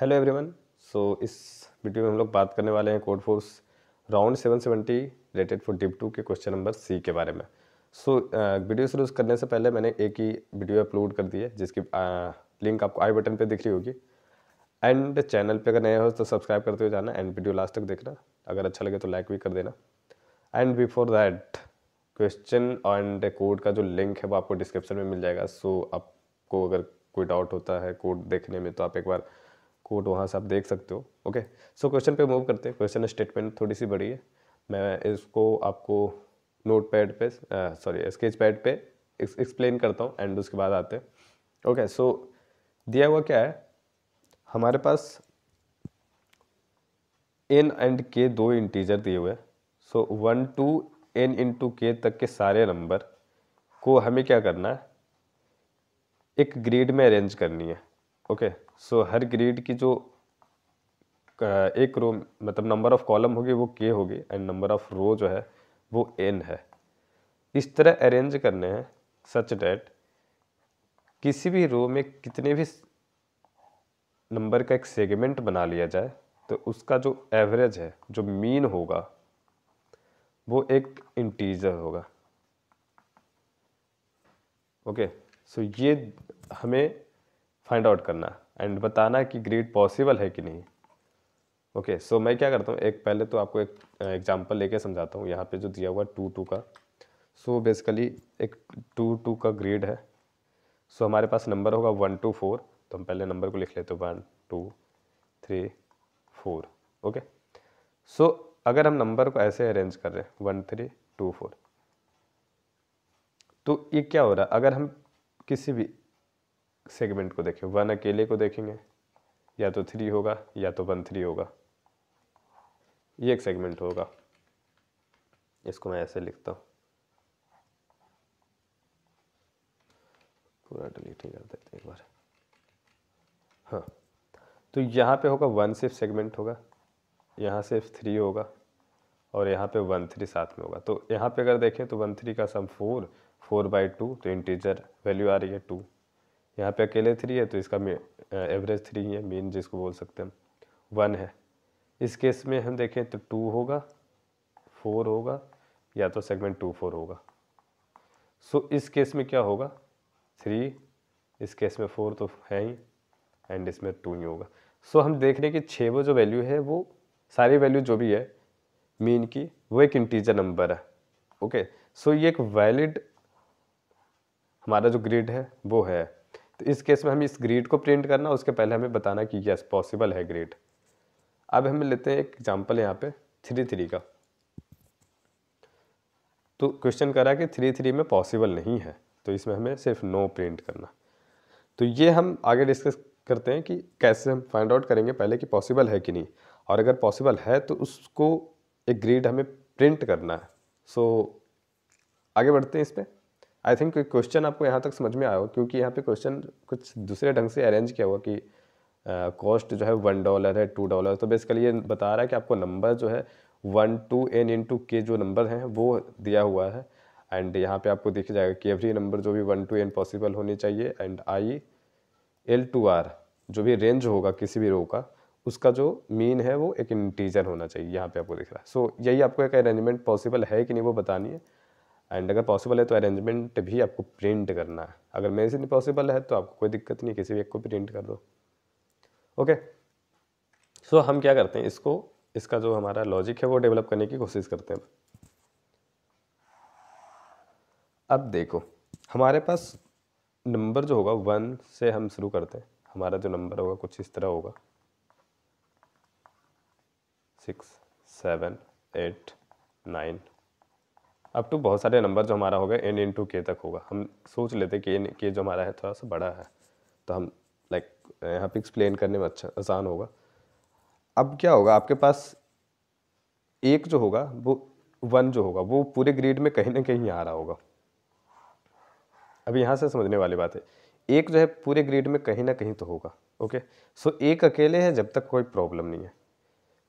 Hello everyone so इस video में हम लोग बात करने वाले हैं Codeforces round seven seventy related for div two के क्वेश्चन नंबर सी के बारे में सो so, वीडियो शुरू करने से पहले मैंने एक ही वीडियो अपलोड कर दी है जिसकी आ, लिंक आपको आई बटन पे दिख रही होगी एंड चैनल पे अगर नए हो तो सब्सक्राइब करते हुए जाना एंड वीडियो लास्ट तक देखना अगर अच्छा लगे तो लाइक भी कर देना and before that question and code का जो लिंक है वो आपको डिस्क्रिप्शन में मिल जाएगा सो so, आपको अगर कोई डाउट होता है कोड देखने में तो आप एक बार कोड वहाँ से आप देख सकते हो ओके सो क्वेश्चन पे मूव करते हैं क्वेश्चन स्टेटमेंट थोड़ी सी बड़ी है मैं इसको आपको नोट पैड पे सॉरी स्केच पैड पे एक्सप्लेन करता हूँ एंड उसके बाद आते हैं ओके सो दिया हुआ क्या है हमारे पास एन एंड के दो इंटीजर दिए हुए हैं so one to n into k तक के सारे नंबर को हमें क्या करना है एक ग्रिड में अरेंज करनी है ओके सो हर ग्रेड की जो एक रो मतलब नंबर ऑफ कॉलम होगी वो के होगी एंड नंबर ऑफ रो जो है वो एन है इस तरह अरेंज करने हैं सच डैट किसी भी रो में कितने भी नंबर का एक सेगमेंट बना लिया जाए तो उसका जो एवरेज है जो मीन होगा वो एक इंटीजर होगा ओके सो ये हमें फाइंड आउट करना एंड बताना कि ग्रीड पॉसिबल है कि नहीं ओके okay, सो so मैं क्या करता हूँ एक पहले तो आपको एक एग्जांपल लेके समझाता हूँ यहाँ पे जो दिया हुआ टू टू का सो so बेसिकली एक टू टू का ग्रीड है सो so हमारे पास नंबर होगा वन टू फोर तो हम पहले नंबर को लिख लेते हैं one two three four okay so अगर हम नंबर को ऐसे अरेंज कर रहे हैं वन थ्री टू फोर तो ये क्या हो रहा है अगर हम किसी भी सेगमेंट को देखें वन अकेले को देखेंगे या तो थ्री होगा या तो वन थ्री होगा ये एक सेगमेंट होगा इसको मैं ऐसे लिखता हूँ पूरा डिलीट ही कर देते एक बार हाँ तो यहाँ पे होगा वन सिर्फ सेगमेंट होगा यहाँ सिर्फ थ्री होगा और यहाँ पे वन थ्री साथ में होगा तो यहाँ पे अगर देखें तो वन थ्री का sum four four by two तो इंटीजर वैल्यू आ रही है टू यहाँ पे अकेले थ्री है तो इसका एवरेज थ्री है मीन जिसको बोल सकते हैं हम वन है इस केस में हम देखें तो टू होगा फोर होगा या तो सेगमेंट टू फोर होगा सो so, इस केस में क्या होगा थ्री इस केस में फोर तो है ही एंड इसमें टू ही होगा सो so, हम देख रहे हैं कि छः वो जो वैल्यू है वो सारी वैल्यू जो भी है मीन की वो एक इंटीजर नंबर है ओके okay? सो so, ये एक वैलिड हमारा जो ग्रिड है वो है तो इस केस में हमें इस ग्रेड को प्रिंट करना उसके पहले हमें बताना कि यस पॉसिबल है ग्रेड अब हम लेते हैं एक एग्जाम्पल यहाँ पे थ्री थ्री का तो क्वेश्चन करा कि थ्री थ्री में पॉसिबल नहीं है तो इसमें हमें सिर्फ नो प्रिंट करना तो ये हम आगे डिस्कस करते हैं कि कैसे हम फाइंड आउट करेंगे पहले कि पॉसिबल है कि नहीं और अगर पॉसिबल है तो उसको एक ग्रीड हमें प्रिंट करना है सो so, आगे बढ़ते हैं इस पर आई थिंक क्वेश्चन आपको यहाँ तक समझ में आया हो क्योंकि यहाँ पे क्वेश्चन कुछ दूसरे ढंग से अरेंज किया हुआ कि कॉस्ट uh, जो है वन डॉलर है टू डॉलर तो बेसिकली ये बता रहा है कि आपको नंबर जो है one to n into k जो नंबर हैं वो दिया हुआ है एंड यहाँ पे आपको देखा जाएगा कि एवरी नंबर जो भी वन टू एन पॉसिबल होनी चाहिए and i l to r जो भी रेंज होगा किसी भी रो का उसका जो मीन है वो एक इंटीजर होना चाहिए यहाँ पे आपको दिख रहा है सो so, यही आपको एक अरेंजमेंट पॉसिबल है कि नहीं वो बतानी है एंड अगर पॉसिबल है तो अरेंजमेंट भी आपको प्रिंट करना है अगर मेरे से नहीं पॉसिबल है तो आपको कोई दिक्कत नहीं किसी भी एक को प्रिंट कर दो ओके okay. सो so, हम क्या करते हैं इसको इसका जो हमारा लॉजिक है वो डेवलप करने की कोशिश करते हैं अब देखो हमारे पास नंबर जो होगा वन से हम शुरू करते हैं हमारा जो नंबर होगा कुछ इस तरह होगा six seven eight nine up to तो बहुत सारे नंबर जो हमारा होगा एन इन टू के तक होगा हम सोच लेते कि एन के जो हमारा है थोड़ा सा बड़ा है तो हम लाइक यहाँ पे एक्सप्लेन करने में अच्छा आसान होगा अब क्या होगा आपके पास एक जो होगा वो वन जो होगा वो पूरे ग्रीड में कहीं ना कहीं आ रहा होगा अब यहाँ से समझने वाली बात है एक जो है पूरे ग्रीड में कहीं ना कहीं तो होगा ओके सो एक अकेले है जब तक कोई प्रॉब्लम नहीं है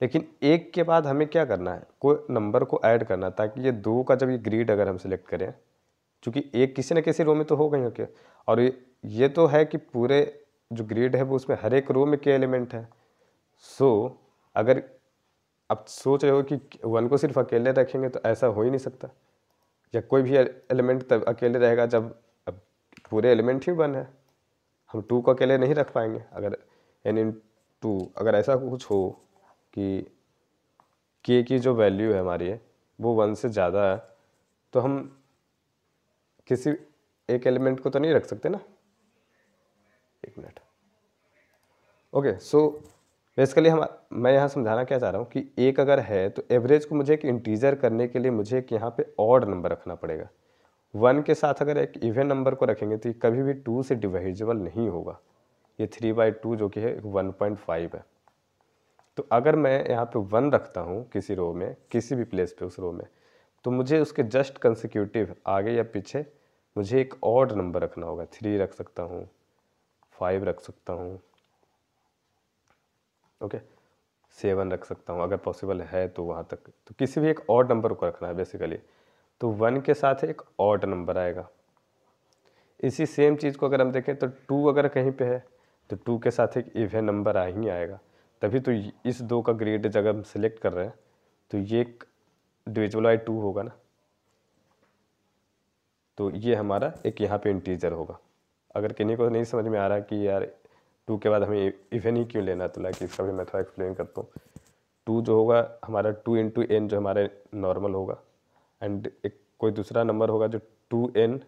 लेकिन एक के बाद हमें क्या करना है कोई नंबर को ऐड करना है ताकि ये दो का जब ये ग्रीड अगर हम सिलेक्ट करें चूँकि एक किसी न किसी रो में तो गई हो क्या और ये ये तो है कि पूरे जो ग्रीड है वो उसमें हर एक रो में क्या एलिमेंट है सो so, अगर आप सोच रहे हो कि वन को सिर्फ अकेले रखेंगे तो ऐसा हो ही नहीं सकता या कोई भी एलिमेंट तब अकेले रहेगा जब अब पूरे एलिमेंट ही वन है हम टू को अकेले नहीं रख पाएंगे अगर एन इन टू अगर ऐसा कुछ हो कि के की जो वैल्यू है हमारी है वो वन से ज़्यादा है तो हम किसी एक एलिमेंट को तो नहीं रख सकते ना एक मिनट ओके सो बेसिकली हम मैं यहाँ समझाना क्या चाह रहा हूँ कि एक अगर है तो एवरेज को मुझे एक इंटीजर करने के लिए मुझे एक यहाँ पे ऑड नंबर रखना पड़ेगा वन के साथ अगर एक इवेंट नंबर को रखेंगे तो कभी भी टू से डिवाइजेबल नहीं होगा ये थ्री बाई टू जो कि है वन पॉइंट फाइव है तो अगर मैं यहाँ पे वन रखता हूँ किसी रो में किसी भी प्लेस पे उस रो में तो मुझे उसके जस्ट कंसिक्यूटिव आगे या पीछे मुझे एक और नंबर रखना होगा थ्री रख सकता हूँ फाइव रख सकता हूँ ओके सेवन रख सकता हूँ अगर पॉसिबल है तो वहाँ तक तो किसी भी एक और नंबर को रखना है बेसिकली तो वन के साथ एक ऑड नंबर आएगा इसी सेम चीज़ को अगर हम देखें तो टू अगर कहीं पे है तो टू के साथ एक इवेन नंबर आ ही आएगा तभी तो इस दो का ग्रेड जगह हम सिलेक्ट कर रहे हैं तो ये एक डिविजल बाई टू होगा ना तो ये हमारा एक यहाँ पे इंटीजर होगा अगर किन्हीं को नहीं समझ में आ रहा कि यार टू के बाद हमें इवन ही क्यों लेना तो लाइक इसका भी मैं थोड़ा एक्सप्लेन करता हूँ टू जो होगा हमारा टू इंटू एन जो हमारे नॉर्मल होगा एंड एक कोई दूसरा नंबर होगा जो टू एन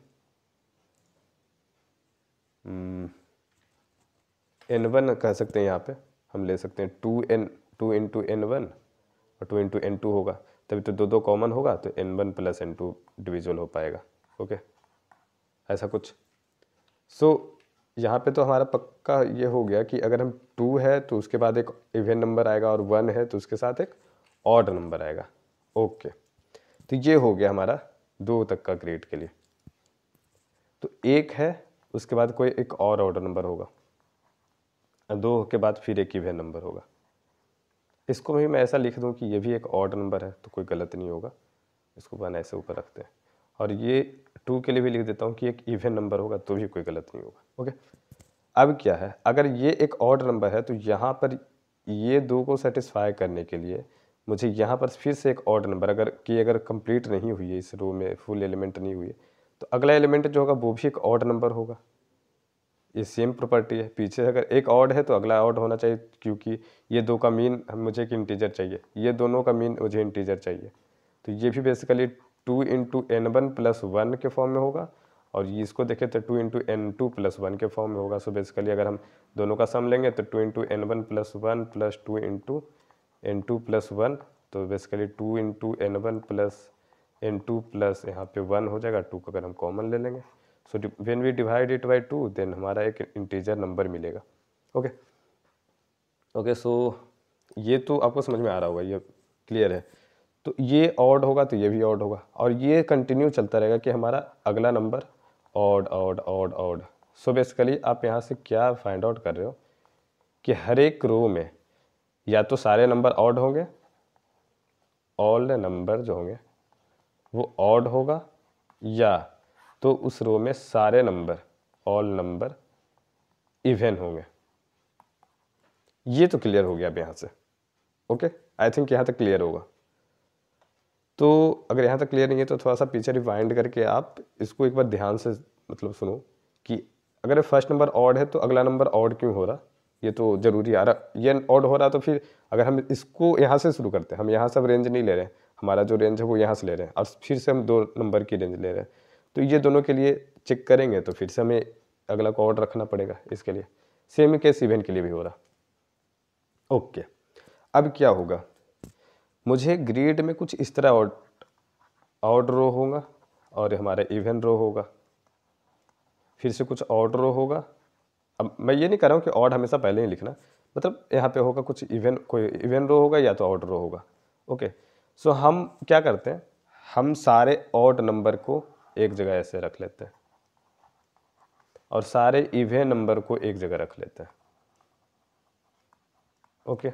एन वन कह सकते हैं यहाँ पे हम ले सकते हैं two n two into n one और टू इंटू एन टू होगा तभी तो दो दो कॉमन होगा तो n one plus n two divisible हो पाएगा ओके ऐसा कुछ सो so, यहाँ पे तो हमारा पक्का ये हो गया कि अगर हम टू है तो उसके बाद एक इवेंट नंबर आएगा और वन है तो उसके साथ एक ऑड नंबर आएगा ओके तो ये हो गया हमारा दो तक का ग्रेड के लिए तो एक है उसके बाद कोई एक और ऑर्डर नंबर होगा दो के बाद फिर एक इवेन नंबर होगा इसको भी मैं ऐसा लिख दूँ कि ये भी एक ऑड नंबर है तो कोई गलत नहीं होगा इसको अपन ऐसे ऊपर रखते हैं और ये टू के लिए भी लिख देता हूँ कि एक इवेन नंबर होगा तो भी कोई गलत नहीं होगा ओके अब क्या है अगर ये एक ऑड नंबर है तो यहाँ पर ये दो को सेटिस्फाई करने के लिए मुझे यहाँ पर फिर से एक ऑड नंबर अगर कि अगर कंप्लीट नहीं हुई है इस रो में फुल एलिमेंट नहीं हुई है तो अगला एलिमेंट जो होगा वो भी एक ऑड नंबर होगा ये सेम प्रॉपर्टी है पीछे अगर एक ऑड है तो अगला ऑड होना चाहिए क्योंकि ये दो का मीन मुझे एक इंटीजर चाहिए ये दोनों का मीन मुझे इंटीजर चाहिए तो ये भी basically two into n one plus one के फॉर्म में होगा और ये इसको देखें तो two into n two plus one के फॉर्म में होगा सो बेसिकली अगर हम दोनों का सम लेंगे तो two into n one plus one plus two into n two plus one तो basically two into n one plus n two plus यहाँ पे वन हो जाएगा टू का अगर हम कॉमन ले लेंगे so when we divide it by two then हमारा एक इंटीजर नंबर मिलेगा ओके ओके सो ये तो आपको समझ में आ रहा होगा ये क्लियर है तो ये ऑड होगा तो ये भी ऑड होगा और ये कंटिन्यू चलता रहेगा कि हमारा अगला number odd odd odd odd so basically आप यहाँ से क्या फाइंड आउट कर रहे हो कि हर एक रो में या तो सारे नंबर ऑड होंगे ऑल नंबर जो होंगे वो ऑड होगा या तो उस रो में सारे नंबर ऑल नंबर इवेन होंगे ये तो क्लियर हो गया अब यहाँ से ओके आई थिंक यहाँ तक क्लियर होगा तो अगर यहाँ तक क्लियर नहीं है तो थोड़ा सा पीछे रिवाइंड करके आप इसको एक बार ध्यान से मतलब सुनो कि अगर फर्स्ट नंबर ऑड है तो अगला नंबर ऑड क्यों हो रहा ये तो ज़रूरी आ रहा ये ऑड हो रहा तो फिर अगर हम इसको यहाँ से शुरू करते हैं हम यहाँ से रेंज नहीं ले रहे हैं हमारा जो रेंज है वो यहाँ से ले रहे हैं और फिर से हम दो नंबर की रेंज ले रहे हैं तो ये दोनों के लिए चेक करेंगे तो फिर से हमें अगला को ऑर्डर रखना पड़ेगा इसके लिए सेम केस इवेंट के लिए भी हो रहा ओके अब क्या होगा मुझे ग्रेड में कुछ इस तरह ऑर्डर रो होगा और हमारा इवेंट रो होगा फिर से कुछ ऑर्डर रो होगा अब मैं ये नहीं कह रहा हूँ कि ऑर्ड हमेशा पहले ही लिखना मतलब यहाँ पे होगा कुछ इवेंट कोई इवेंट रो होगा या तो ऑर्डर रो होगा ओके सो हम क्या करते हैं हम सारे ऑर्ड नंबर को एक जगह ऐसे रख लेते हैं और सारे इवें नंबर को एक जगह रख लेते हैं ओके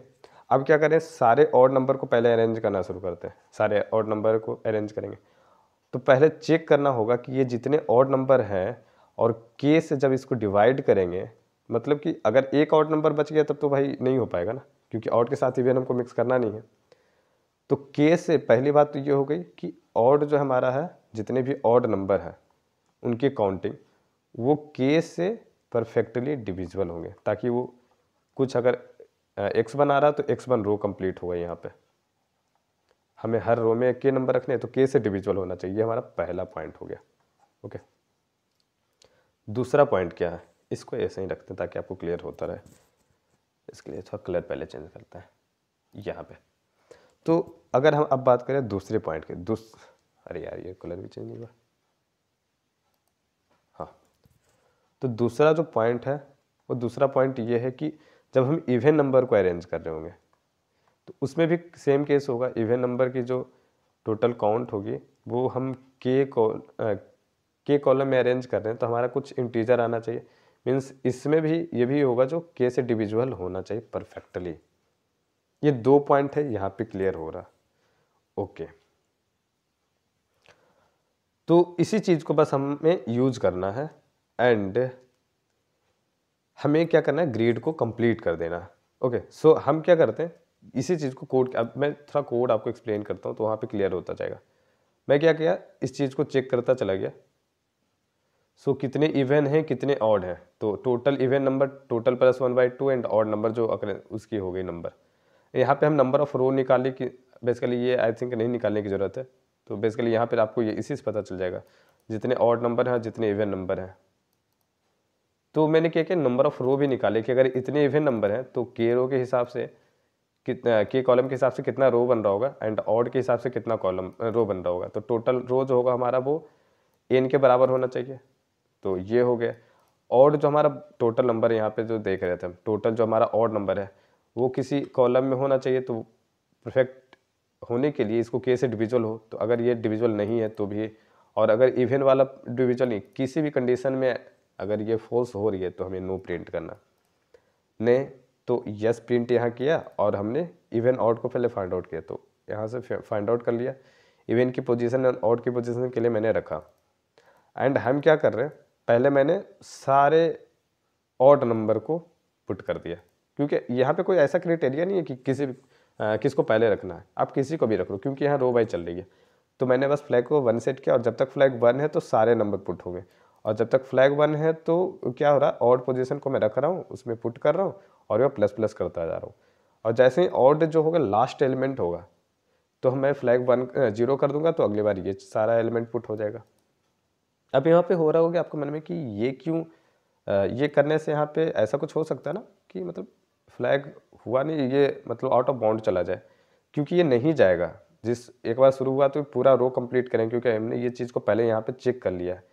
अब क्या करें सारे ऑड नंबर को पहले अरेंज करना शुरू करते हैं सारे ऑड नंबर को अरेंज करेंगे तो पहले चेक करना होगा कि ये जितने ऑड नंबर हैं और के से जब इसको डिवाइड करेंगे मतलब कि अगर एक ऑड नंबर बच गया तब तो भाई नहीं हो पाएगा ना क्योंकि ऑड के साथ इवेन हमको मिक्स करना नहीं है तो के से पहली बात तो ये हो गई कि ऑड जो हमारा है जितने भी ऑड नंबर हैं उनके काउंटिंग वो के से परफेक्टली डिविजिबल होंगे ताकि वो कुछ अगर एक्स वन आ रहा तो एक्स वन रो कम्प्लीट होगा यहाँ पे हमें हर रो में के नंबर रखने हैं तो के से डिविजल होना चाहिए हमारा पहला पॉइंट हो गया ओके दूसरा पॉइंट क्या है इसको ऐसे ही रखते हैं ताकि आपको क्लियर होता रहे इसके लिए थोड़ा कलर पहले चेंज करते हैं यहाँ पे तो अगर हम अब बात करें दूसरे पॉइंट के दूस अरे यार ये कलर भी चेंज नहीं हुआ हाँ तो दूसरा जो पॉइंट है वो दूसरा पॉइंट ये है कि जब हम इवेन नंबर को अरेंज कर रहे होंगे तो उसमें भी सेम केस होगा इवेन नंबर की जो टोटल काउंट होगी वो हम के कॉल के कॉलम में अरेंज कर रहे हैं तो हमारा कुछ इंटीजर आना चाहिए मीन्स इसमें भी ये भी होगा जो के से डिविजुअल होना चाहिए परफेक्टली ये दो पॉइंट है यहाँ पे क्लियर हो रहा ओके okay. तो इसी चीज़ को बस हमें यूज करना है एंड हमें क्या करना है ग्रेड को कंप्लीट कर देना है ओके सो हम क्या करते हैं इसी चीज़ को कोड अब मैं थोड़ा कोड आपको एक्सप्लेन करता हूँ तो वहाँ पे क्लियर होता जाएगा मैं क्या किया इस चीज़ को चेक करता चला गया सो so, कितने इवेंट हैं कितने ऑड हैं तो total even number total plus one by two and odd number जो अगर उसकी हो गई नंबर यहाँ पे हम नंबर ऑफ रो निकाले कि बेसिकली ये आई थिंक नहीं निकालने की ज़रूरत है तो बेसिकली यहाँ पर आपको ये इसी से पता चल जाएगा जितने ऑड नंबर हैं जितने इवेंट नंबर हैं तो मैंने क्या किया नंबर ऑफ रो भी निकाले कि अगर इतने इवेन नंबर हैं तो के रो के हिसाब से कितना के कॉलम के हिसाब से कितना रो बन रहा होगा एंड ऑड के हिसाब से कितना कॉलम रो बन रहा होगा तो टोटल रो जो होगा हमारा वो एन के बराबर होना चाहिए तो ये हो गया ऑड जो हमारा टोटल नंबर यहाँ पे जो देख रहे थे हम टोटल जो हमारा ऑड नंबर है वो किसी कॉलम में होना चाहिए तो परफेक्ट होने के लिए इसको केस डिविजुअल हो तो अगर ये डिविजुअल नहीं है तो भी और अगर इवन वाला डिविजुअल नहीं किसी भी कंडीशन में अगर ये फॉल्स हो रही है तो हमें नो प्रिंट करना ने तो यस प्रिंट यहाँ किया और हमने इवन आउट को पहले फाइंड आउट किया तो यहाँ से फाइंड आउट कर लिया इवन की पोजीशन एंड आउट की पोजीशन के लिए मैंने रखा एंड हम क्या कर रहे हैं पहले मैंने सारे ऑड नंबर को पुट कर दिया क्योंकि यहाँ पे कोई ऐसा क्राइटेरिया नहीं है कि किसी भी किसको पहले रखना है आप किसी को भी रख लो क्योंकि यहाँ रो बाई चल रही है तो मैंने बस फ्लैग को वन सेट किया और जब तक फ्लैग वन है तो सारे नंबर पुट होंगे और जब तक फ्लैग वन है तो क्या हो रहा है ऑर्ड पोजिशन को मैं रख रहा हूँ उसमें पुट कर रहा हूँ और वह प्लस प्लस करता जा रहा हूँ और जैसे ही ऑड जो होगा लास्ट एलिमेंट होगा तो मैं फ्लैग वन जीरो कर दूंगा तो अगली बार ये सारा एलिमेंट पुट हो जाएगा अब यहाँ पे हो रहा होगा आपके मन में कि ये क्यों ये करने से यहाँ पे ऐसा कुछ हो सकता है ना कि मतलब फ्लैग हुआ नहीं ये मतलब आउट ऑफ बाउंड चला जाए क्योंकि ये नहीं जाएगा जिस एक बार शुरू हुआ तो पूरा रो कंप्लीट करें क्योंकि हमने ये चीज़ को पहले यहाँ पे चेक कर लिया है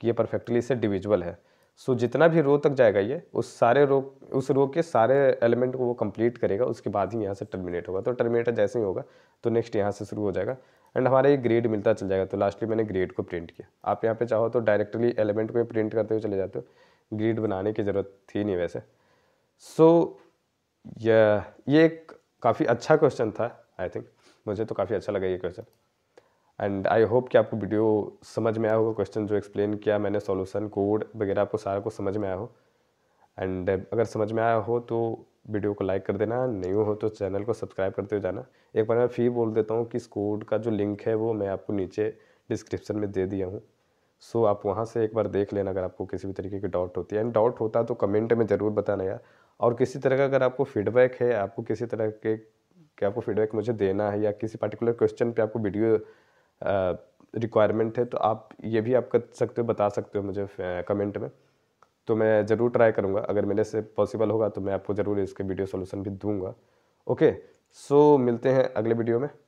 कि ये परफेक्टली इसे डिविजुअल है सो जितना भी रो तक जाएगा ये उस सारे रो उस रो के सारे एलिमेंट को वो कंप्लीट करेगा उसके बाद ही यहाँ से टर्मिनेट होगा तो टर्मिनेटर जैसे ही होगा तो नेक्स्ट यहाँ से शुरू हो जाएगा एंड हमारा ये ग्रेड मिलता चल जाएगा तो लास्टली मैंने ग्रेड को प्रिंट किया आप यहाँ पर चाहो तो डायरेक्टली एलिमेंट को प्रिंट करते हुए चले जाते हो ग्रेड बनाने की ज़रूरत थी नहीं वैसे सो so, यह ये एक काफ़ी अच्छा क्वेश्चन था आई थिंक मुझे तो काफ़ी अच्छा लगा ये क्वेश्चन एंड आई होप कि आपको वीडियो समझ में आया होगा क्वेश्चन जो एक्सप्लेन किया मैंने सॉल्यूशन कोड वगैरह आपको सारा कुछ समझ में आया हो एंड अगर समझ में आया हो तो वीडियो को लाइक कर देना नहीं हो तो चैनल को सब्सक्राइब करते हुए जाना एक बार मैं फिर बोल देता हूँ कि इस कोड का जो लिंक है वो मैं आपको नीचे डिस्क्रिप्शन में दे दिया हूँ सो आप वहाँ से एक बार देख लेना अगर आपको किसी भी तरीके की डाउट होती है एंड डाउट होता है तो कमेंट में ज़रूर बताना यार और किसी तरह का अगर आपको फीडबैक है आपको किसी तरह के कि आपको फीडबैक मुझे देना है या किसी पर्टिकुलर क्वेश्चन पे आपको वीडियो रिक्वायरमेंट है तो आप ये भी आप कर सकते हो बता सकते हो मुझे कमेंट में तो मैं ज़रूर ट्राई करूँगा अगर मेरे से पॉसिबल होगा तो मैं आपको ज़रूर इसके वीडियो सोल्यूशन भी दूँगा ओके सो मिलते हैं अगले वीडियो में